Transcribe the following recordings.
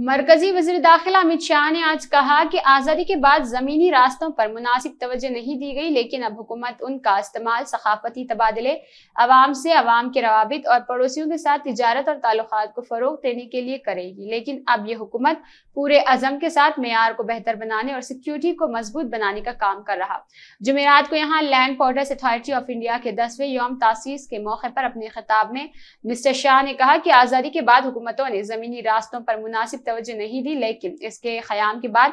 मरकजी वजी दाखिला अमित शाह ने आज कहा कि आज़ादी के बाद ज़मीनी रास्तों पर मुनासिब तवज्जो नहीं दी गई लेकिन अब हुकूमत उनका इस्तेमाल सखाफती तबादले आवाम से अवाम के रवाबित और पड़ोसियों के साथ तजारत और ताल्लुक को फ़रोग देने के लिए करेगी लेकिन अब यह हुकूमत पूरे अज़म के साथ मैार को बेहतर बनाने और सिक्योरिटी को मजबूत बनाने का काम कर रहा जमेरात को यहाँ land borders authority of India के दसवें योम तासीस के मौके पर अपने खिताब में मिस्टर शाह ने कहा कि आज़ादी के बाद हुकूमतों ने ज़मीनी रास्तों पर मुनासिब तो नहीं दी लेकिन इसके क़्याम के बाद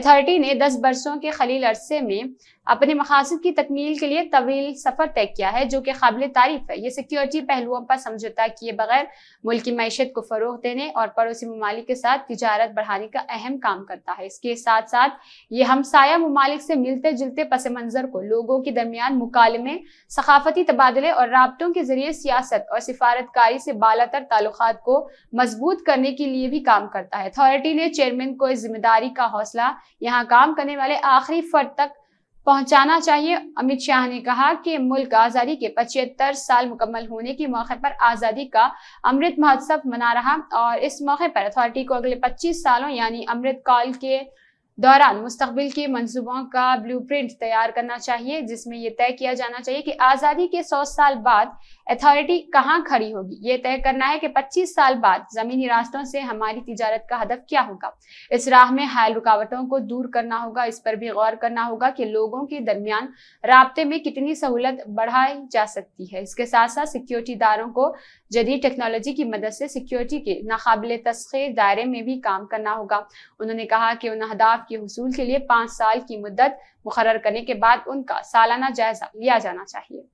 अथॉरिटी ने दस बरसों के खलील अरसे में अपने मकासद की तकमील के लिए तवील सफ़र तय किया है जो कि काबिल तारीफ है ये सिक्योरिटी पहलुओं पर समझौता किए बगैर मुल्क की मीशत को फ़रोग देने और पड़ोसी ममालिक के साथ तजारत बढ़ाने का अहम काम करता है इसके साथ साथ ये हमसाया ममालिक से मिलते जुलते पस मंज़र को लोगों के दरमियान मुकालमे सकाफती तबादले और रबतों के जरिए सियासत और सिफारतकारी से तर ताल्लुक को मजबूत करने के लिए भी काम करता है अथॉरिटी ने चेयरमैन को इस जिम्मेदारी का हौसला यहाँ काम करने वाले आखिरी फर्द तक पहुंचाना चाहिए अमित शाह ने कहा कि मुल्क आज़ादी के पचहत्तर साल मुकम्मल होने के मौके पर आज़ादी का अमृत महोत्सव मना रहा और इस मौके पर अथॉरिटी को अगले 25 सालों यानी अमृत काल के दौरान मुस्तबिल के मंसूबों का ब्लू प्रिंट तैयार करना चाहिए जिसमें यह तय किया जाना चाहिए कि आज़ादी के 100 साल बाद अथॉरिटी कहाँ खड़ी होगी ये तय करना है कि 25 साल बाद जमीनी रास्तों से हमारी तजारत का हदफ क्या होगा इस राह में हायल रुकावटों को दूर करना होगा इस पर भी गौर करना होगा कि लोगों के दरमियान रबते में कितनी सहूलत बढ़ाई जा सकती है इसके साथ साथ सिक्योरिटी दारों को जदीद टेक्नोलॉजी की मदद से सिक्योरिटी के नाकबिल तस्खीर दायरे में भी काम करना होगा उन्होंने कहा कि उन अहदाफ के हसूल के लिए पाँच साल की मुद्दत मुकर करने के बाद उनका सालाना जायजा लिया जाना चाहिए